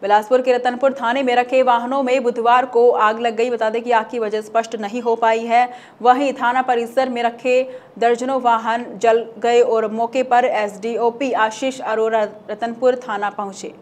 बिलासपुर के रतनपुर थाने में रखे वाहनों में बुधवार को आग लग गई बता दें कि आग की वजह स्पष्ट नहीं हो पाई है वहीं थाना परिसर में रखे दर्जनों वाहन जल गए और मौके पर एसडीओपी आशीष अरोरा रतनपुर थाना पहुंचे